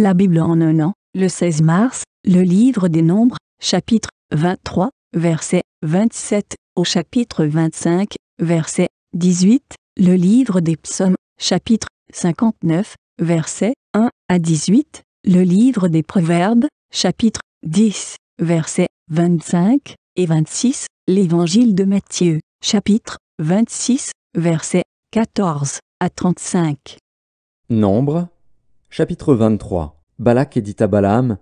La Bible en un an, le 16 mars, le livre des Nombres, chapitre 23, verset 27, au chapitre 25, verset 18, le livre des Psaumes, chapitre 59, verset 1 à 18, le livre des Proverbes, chapitre 10, verset 25 et 26, l'évangile de Matthieu, chapitre 26, versets 14 à 35. Nombre Chapitre 23 Balak dit à Balaam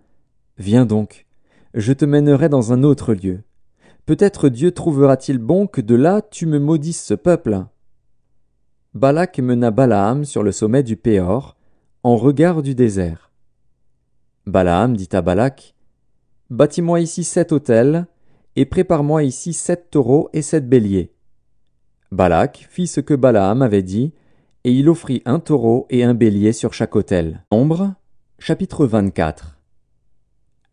Viens donc, je te mènerai dans un autre lieu. Peut-être Dieu trouvera-t-il bon que de là tu me maudisses ce peuple. Balak mena Balaam sur le sommet du Péor, en regard du désert. Balaam dit à Balak Bâtis-moi ici sept autels, et prépare-moi ici sept taureaux et sept béliers. Balak fit ce que Balaam avait dit, et il offrit un taureau et un bélier sur chaque autel. Ombre, chapitre 24.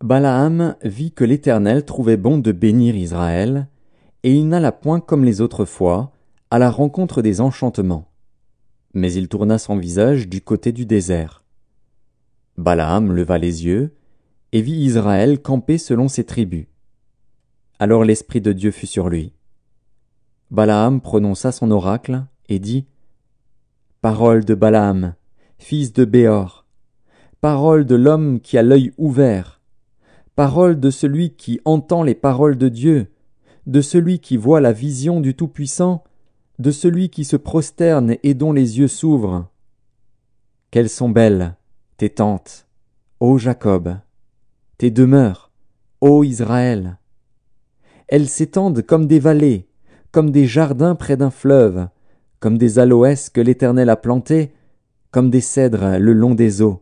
Balaam vit que l'Éternel trouvait bon de bénir Israël, et il n'alla point comme les autres fois à la rencontre des enchantements. Mais il tourna son visage du côté du désert. Balaam leva les yeux, et vit Israël camper selon ses tribus. Alors l'Esprit de Dieu fut sur lui. Balaam prononça son oracle, et dit Parole de Balaam, fils de Béor. Parole de l'homme qui a l'œil ouvert. Parole de celui qui entend les paroles de Dieu, de celui qui voit la vision du Tout-Puissant, de celui qui se prosterne et dont les yeux s'ouvrent. Quelles sont belles tes tentes, ô Jacob, tes demeures, ô Israël. Elles s'étendent comme des vallées, comme des jardins près d'un fleuve, comme des aloès que l'Éternel a plantés, comme des cèdres le long des eaux.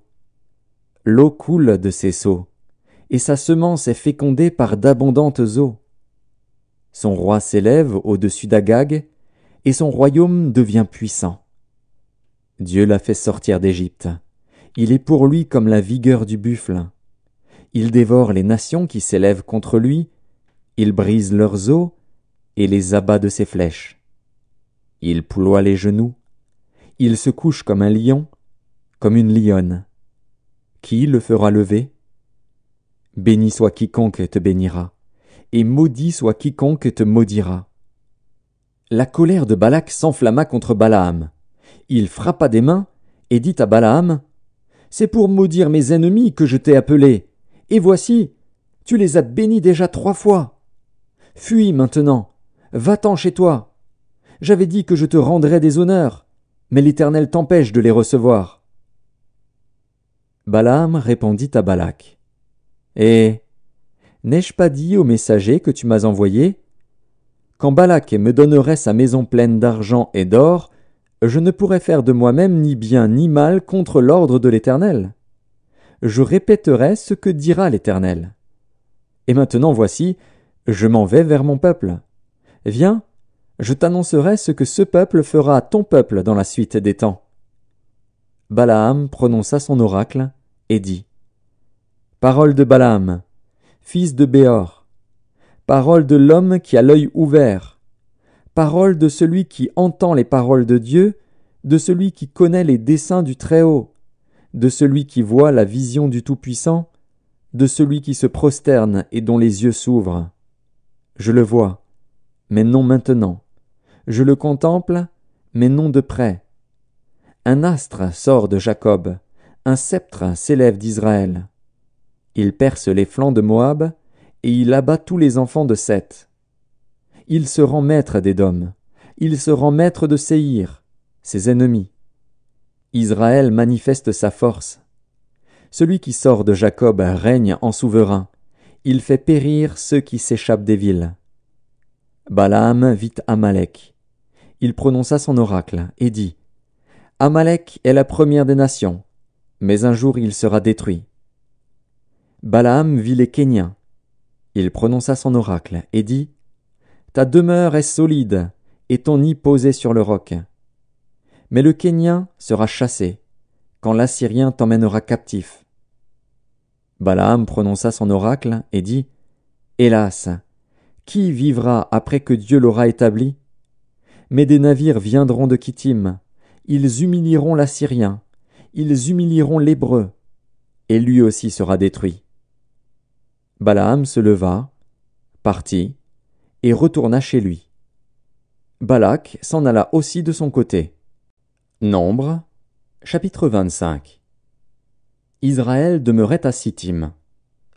L'eau coule de ses seaux, et sa semence est fécondée par d'abondantes eaux. Son roi s'élève au-dessus d'Agag, et son royaume devient puissant. Dieu l'a fait sortir d'Égypte. Il est pour lui comme la vigueur du buffle. Il dévore les nations qui s'élèvent contre lui, il brise leurs os et les abat de ses flèches. Il ploie les genoux, il se couche comme un lion, comme une lionne. Qui le fera lever Béni soit quiconque te bénira, et maudit soit quiconque te maudira. La colère de Balak s'enflamma contre Balaam. Il frappa des mains et dit à Balaam C'est pour maudire mes ennemis que je t'ai appelé, et voici, tu les as bénis déjà trois fois. Fuis maintenant, va-t'en chez toi, j'avais dit que je te rendrais des honneurs, mais l'Éternel t'empêche de les recevoir. Balaam répondit à Balak. Et eh, n'ai-je pas dit au messager que tu m'as envoyé Quand Balak me donnerait sa maison pleine d'argent et d'or, je ne pourrais faire de moi-même ni bien ni mal contre l'ordre de l'Éternel. Je répéterai ce que dira l'Éternel. Et maintenant voici, je m'en vais vers mon peuple. Viens, je t'annoncerai ce que ce peuple fera à ton peuple dans la suite des temps. Balaam prononça son oracle et dit Parole de Balaam, fils de Béor, parole de l'homme qui a l'œil ouvert, parole de celui qui entend les paroles de Dieu, de celui qui connaît les desseins du Très-Haut, de celui qui voit la vision du Tout-Puissant, de celui qui se prosterne et dont les yeux s'ouvrent. Je le vois, mais non maintenant je le contemple, mais non de près. Un astre sort de Jacob, un sceptre s'élève d'Israël. Il perce les flancs de Moab, et il abat tous les enfants de Seth. Il se rend maître d'Edom, il se rend maître de Séir, ses ennemis. Israël manifeste sa force. Celui qui sort de Jacob règne en souverain. Il fait périr ceux qui s'échappent des villes. Balaam vit Amalek il prononça son oracle et dit Amalek est la première des nations, mais un jour il sera détruit. Balaam vit les Kéniens. Il prononça son oracle et dit Ta demeure est solide et ton nid posé sur le roc. Mais le Kénien sera chassé quand l'Assyrien t'emmènera captif. Balaam prononça son oracle et dit Hélas, qui vivra après que Dieu l'aura établi mais des navires viendront de Kittim. Ils humilieront l'Assyrien. Ils humilieront l'Hébreu. Et lui aussi sera détruit. Balaam se leva, partit, et retourna chez lui. Balak s'en alla aussi de son côté. Nombre, chapitre 25. Israël demeurait à Sittim,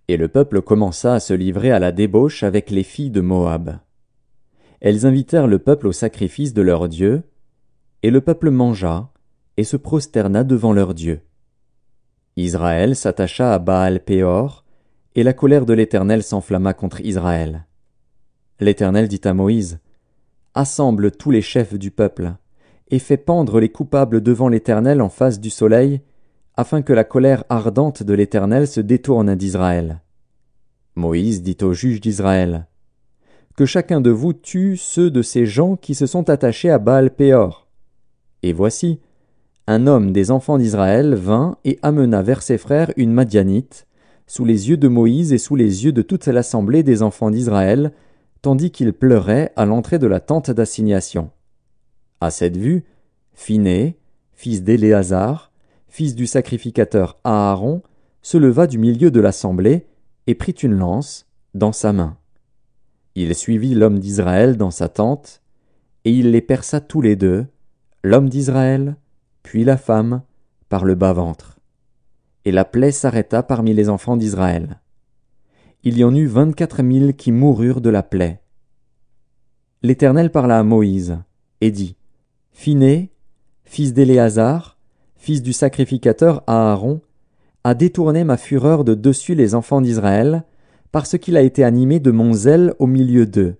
et le peuple commença à se livrer à la débauche avec les filles de Moab. Elles invitèrent le peuple au sacrifice de leur Dieu, et le peuple mangea, et se prosterna devant leur Dieu. Israël s'attacha à Baal Péor, et la colère de l'Éternel s'enflamma contre Israël. L'Éternel dit à Moïse, Assemble tous les chefs du peuple, et fais pendre les coupables devant l'Éternel en face du soleil, afin que la colère ardente de l'Éternel se détourne d'Israël. Moïse dit aux juges d'Israël, que chacun de vous tue ceux de ces gens qui se sont attachés à Baal Péor. Et voici, un homme des enfants d'Israël vint et amena vers ses frères une Madianite, sous les yeux de Moïse et sous les yeux de toute l'assemblée des enfants d'Israël, tandis qu'il pleurait à l'entrée de la tente d'assignation. À cette vue, Phinée, fils d'Éléazar, fils du sacrificateur Aaron, se leva du milieu de l'assemblée et prit une lance dans sa main. Il suivit l'homme d'Israël dans sa tente, et il les perça tous les deux, l'homme d'Israël, puis la femme, par le bas-ventre. Et la plaie s'arrêta parmi les enfants d'Israël. Il y en eut vingt-quatre mille qui moururent de la plaie. L'Éternel parla à Moïse, et dit, Phinée, fils d'Éléazar, fils du sacrificateur Aaron, a détourné ma fureur de dessus les enfants d'Israël, parce qu'il a été animé de mon zèle au milieu d'eux.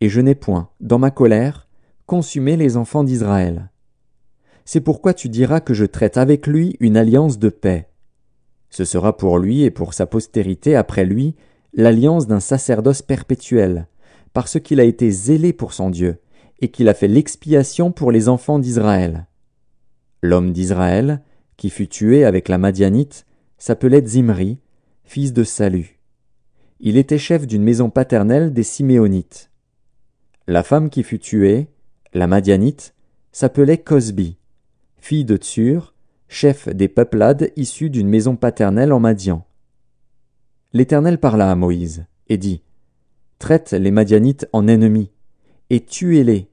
Et je n'ai point, dans ma colère, consumé les enfants d'Israël. C'est pourquoi tu diras que je traite avec lui une alliance de paix. Ce sera pour lui et pour sa postérité après lui l'alliance d'un sacerdoce perpétuel, parce qu'il a été zélé pour son Dieu, et qu'il a fait l'expiation pour les enfants d'Israël. L'homme d'Israël, qui fut tué avec la Madianite, s'appelait Zimri, fils de Salut il était chef d'une maison paternelle des Siméonites. La femme qui fut tuée, la Madianite, s'appelait Cosby, fille de Tsur, chef des peuplades issus d'une maison paternelle en Madian. L'Éternel parla à Moïse et dit Traite les Madianites en ennemis, et tuez-les,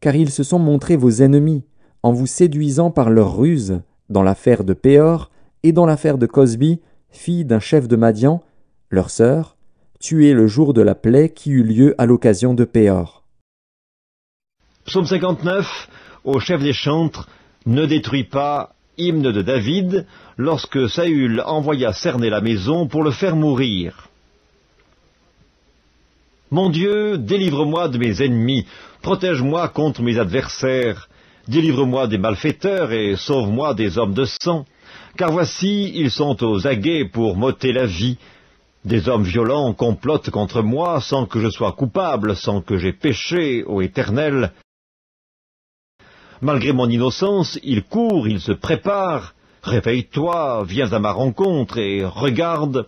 car ils se sont montrés vos ennemis, en vous séduisant par leurs ruses, dans l'affaire de Péor et dans l'affaire de Cosby, fille d'un chef de Madian, leur sœur, tuée le jour de la plaie qui eut lieu à l'occasion de Péor. Psaume 59, au chef des chantres, ne détruis pas, hymne de David, lorsque Saül envoya cerner la maison pour le faire mourir. Mon Dieu, délivre-moi de mes ennemis, protège-moi contre mes adversaires, délivre-moi des malfaiteurs et sauve-moi des hommes de sang, car voici, ils sont aux aguets pour m'ôter la vie, des hommes violents complotent contre moi sans que je sois coupable, sans que j'aie péché, ô Éternel. Malgré mon innocence, ils courent, ils se préparent. Réveille-toi, viens à ma rencontre et regarde.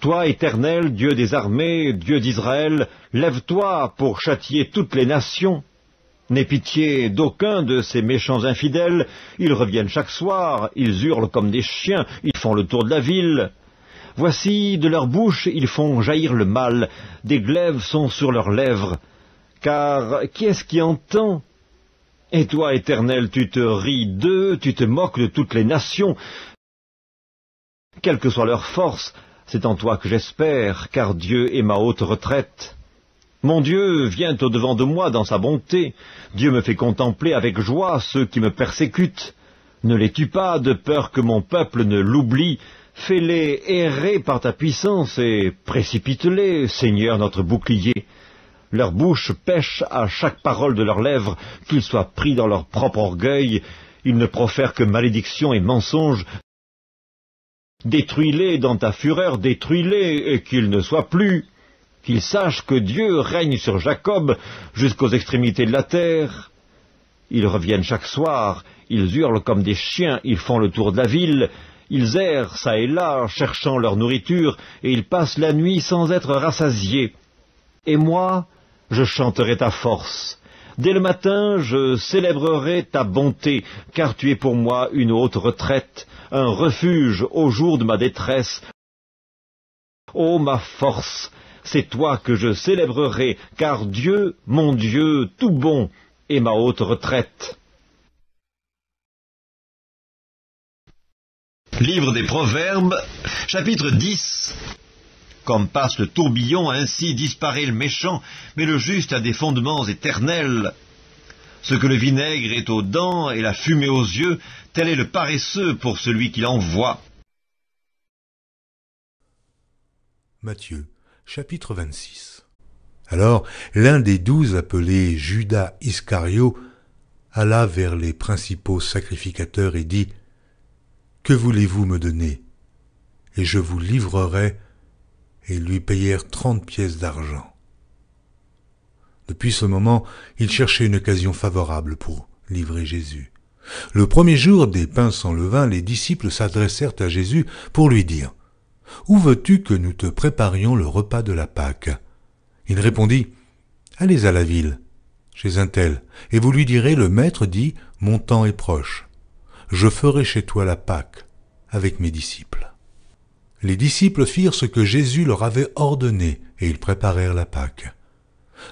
Toi, Éternel, Dieu des armées, Dieu d'Israël, lève-toi pour châtier toutes les nations. N'aie pitié d'aucun de ces méchants infidèles, ils reviennent chaque soir, ils hurlent comme des chiens, ils font le tour de la ville. Voici, de leur bouche ils font jaillir le mal, des glaives sont sur leurs lèvres. Car qui est-ce qui entend Et toi, Éternel, tu te ris d'eux, tu te moques de toutes les nations. Quelle que soit leur force, c'est en toi que j'espère, car Dieu est ma haute retraite. Mon Dieu vient au-devant de moi dans sa bonté. Dieu me fait contempler avec joie ceux qui me persécutent. Ne les tue pas, de peur que mon peuple ne l'oublie, Fais-les errer par ta puissance et précipite-les, Seigneur notre bouclier. Leur bouche pêche à chaque parole de leurs lèvres, qu'ils soient pris dans leur propre orgueil, ils ne profèrent que malédiction et mensonge. Détruis-les dans ta fureur, détruis-les, et qu'ils ne soient plus. Qu'ils sachent que Dieu règne sur Jacob jusqu'aux extrémités de la terre. Ils reviennent chaque soir, ils hurlent comme des chiens, ils font le tour de la ville, ils errent çà et là, cherchant leur nourriture, et ils passent la nuit sans être rassasiés. Et moi, je chanterai ta force. Dès le matin, je célébrerai ta bonté, car tu es pour moi une haute retraite, un refuge au jour de ma détresse. Ô oh, ma force, c'est toi que je célébrerai, car Dieu, mon Dieu, tout bon, est ma haute retraite. Livre des Proverbes, chapitre 10. Comme passe le tourbillon, ainsi disparaît le méchant, mais le juste a des fondements éternels. Ce que le vinaigre est aux dents et la fumée aux yeux, tel est le paresseux pour celui qui l'envoie. Matthieu, chapitre 26. Alors l'un des douze, appelé Judas Iscario, alla vers les principaux sacrificateurs et dit que voulez-vous me donner Et je vous livrerai. Et ils lui payèrent trente pièces d'argent. Depuis ce moment, ils cherchaient une occasion favorable pour livrer Jésus. Le premier jour des pains sans levain, les disciples s'adressèrent à Jésus pour lui dire Où veux-tu que nous te préparions le repas de la Pâque Il répondit Allez à la ville, chez un tel, et vous lui direz Le maître dit Mon temps est proche. Je ferai chez toi la Pâque avec mes disciples. Les disciples firent ce que Jésus leur avait ordonné, et ils préparèrent la Pâque.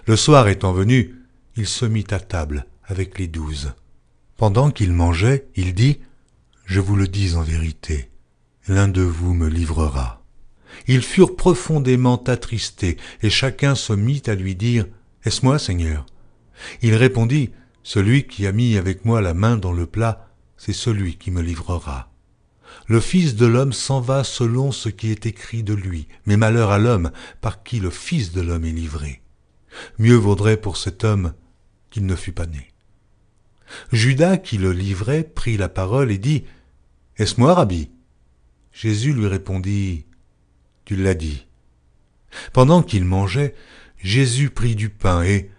Le soir étant venu, il se mit à table avec les douze. Pendant qu'ils mangeaient, il dit, Je vous le dis en vérité, l'un de vous me livrera. Ils furent profondément attristés, et chacun se mit à lui dire, Est-ce moi, Seigneur Il répondit, Celui qui a mis avec moi la main dans le plat c'est celui qui me livrera. Le Fils de l'homme s'en va selon ce qui est écrit de lui, mais malheur à l'homme par qui le Fils de l'homme est livré. Mieux vaudrait pour cet homme qu'il ne fût pas né. Judas, qui le livrait, prit la parole et dit Est-ce moi, Rabbi Jésus lui répondit Tu l'as dit. Pendant qu'il mangeait, Jésus prit du pain et,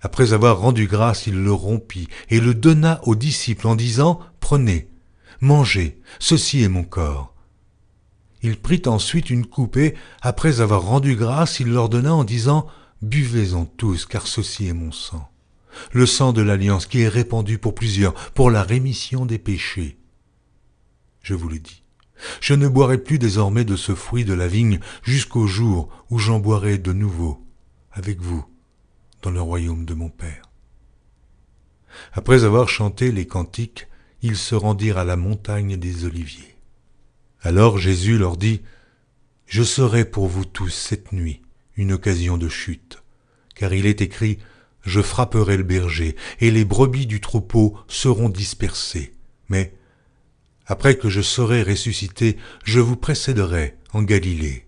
après avoir rendu grâce, il le rompit et le donna aux disciples en disant Prenez, mangez, ceci est mon corps. Il prit ensuite une coupe et, après avoir rendu grâce, il l'ordonna en disant Buvez-en tous, car ceci est mon sang, le sang de l'alliance qui est répandu pour plusieurs, pour la rémission des péchés. Je vous le dis, je ne boirai plus désormais de ce fruit de la vigne jusqu'au jour où j'en boirai de nouveau avec vous dans le royaume de mon Père. Après avoir chanté les cantiques, ils se rendirent à la montagne des Oliviers. Alors Jésus leur dit, Je serai pour vous tous cette nuit une occasion de chute, car il est écrit, Je frapperai le berger, et les brebis du troupeau seront dispersées. Mais, après que je serai ressuscité, je vous précéderai en Galilée.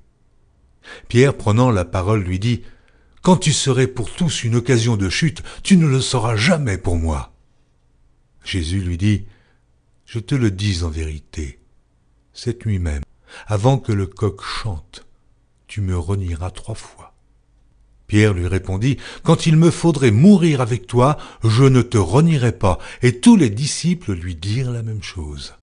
Pierre, prenant la parole, lui dit, Quand tu serais pour tous une occasion de chute, tu ne le seras jamais pour moi. Jésus lui dit, je te le dis en vérité, cette nuit même, avant que le coq chante, tu me renieras trois fois. Pierre lui répondit, Quand il me faudrait mourir avec toi, je ne te renierai pas. Et tous les disciples lui dirent la même chose.